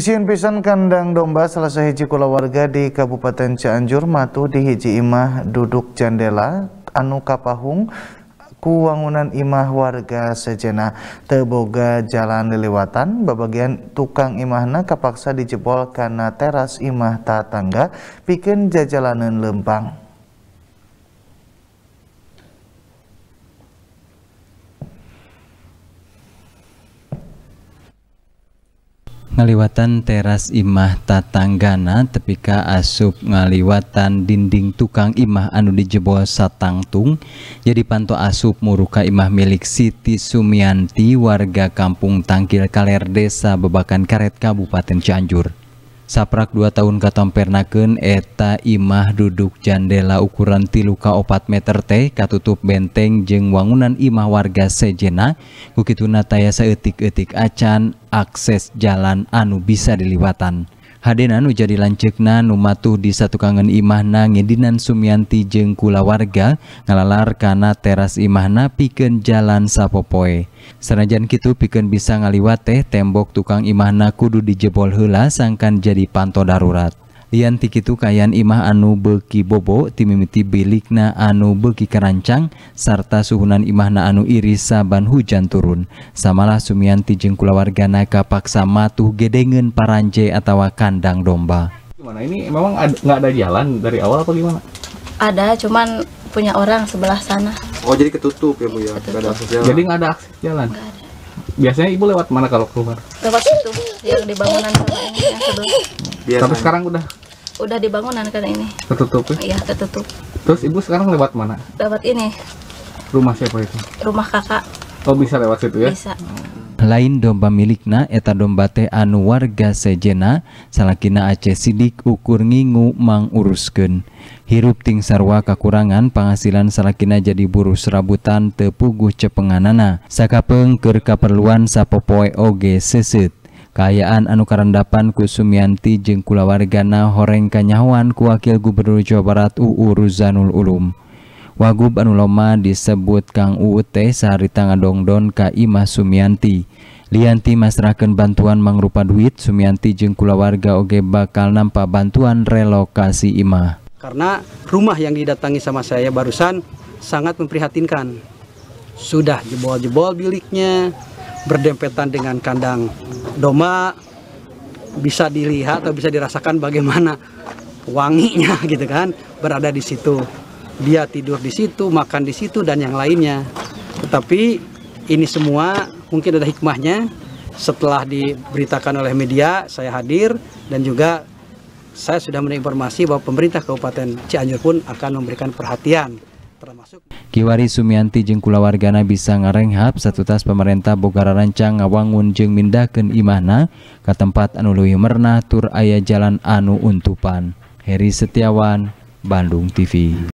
Kisian pisan kandang domba salah kula warga di Kabupaten Cianjur matu di hiji imah duduk jendela anu kapahung kuwangunan imah warga sejena teboga jalan liliwatan babagian tukang imahna kapaksa dijebol karena teras imah tatangga bikin jajalanan lempang. ngaliwatan teras imah tatanggana tepika asup ngaliwatan dinding tukang imah anu dijebol satangtung jadi panto asup muruka imah milik Siti Sumianti warga kampung Tangkil Kaler Desa Bebakan Karet Kabupaten Cianjur saprak 2 tahun katampernaken eta imah duduk jandela ukuran tiluka opat meter teh katutup benteng jeng wangunan imah warga sejena kukituna taya seetik-etik acan akses jalan anu bisa diliwatan. Hadenan jadi lancekna numatuh di satu kangen imahna ngidinan sumianti jengkula warga ngalalar kana teras imahna piken jalan sapopoe. Sanajan kitu piken bisa ngaliwate tembok tukang imahna kudu dijebol hula sangkan jadi panto darurat. Lian tikitu kayan imah anu beki bobo timimiti bilikna anu beki kerancang sarta suhunan imahna anu iris saban hujan turun. Samalah Sumianti jeung kulawargana kapaksa matuh gedengen paranje atau kandang domba. Gimana ini memang nggak ada jalan dari awal apa gimana? Ada, cuman punya orang sebelah sana. Oh jadi ketutup ya bu ya? Gak ada akses jalan. Jadi nggak ada akses jalan. Gak ada. Biasanya ibu lewat mana kalau keluar? Lewat itu yang dibangunan sama ini yang sebelum. Biasanya. Tapi sekarang udah udah dibangunan kan ini. Ketutup ya? Iya, tertutup. Terus ibu sekarang lewat mana? Lewat ini. Rumah siapa itu? Rumah kakak. Oh bisa lewat situ ya? Bisa. Lain domba milikna eta domba teh anu warga sejena salakina Aceh Sidik ukur ngingu mang urusken Hirup ting sarwa kakurangan penghasilan salakina jadi buruh serabutan tepuguh cepenganana. Sakapeung keur kaperluan sapopoe oge seset. Kayaan Anukarendapan karendapan Jengkula Wargana jeung horeng kanyawan ku Wakil Gubernur Jawa Barat UU Ruzanul Ulum. Wagub Anuloma disebut Kang UUT saharita Dongdon ka Imah Sumiyanti. Lianti masrahkan bantuan mengrupa duit, Sumiyanti Jengkula warga oge bakal nampak bantuan relokasi Imah. Karena rumah yang didatangi sama saya barusan sangat memprihatinkan. Sudah jebol-jebol biliknya, berdempetan dengan kandang doma bisa dilihat atau bisa dirasakan bagaimana wanginya gitu kan berada di situ dia tidur di situ makan di situ dan yang lainnya tetapi ini semua mungkin ada hikmahnya setelah diberitakan oleh media saya hadir dan juga saya sudah menerima informasi bahwa pemerintah Kabupaten Cianjur pun akan memberikan perhatian termasuk Kiwari Sumianti kula Wargana bisa ngarenghap satu tas pemerintah Bogara Rancang ngawangun jeng mindahkan imahna ke tempat anu merna merna tur ayah jalan anu untupan Heri Setiawan Bandung TV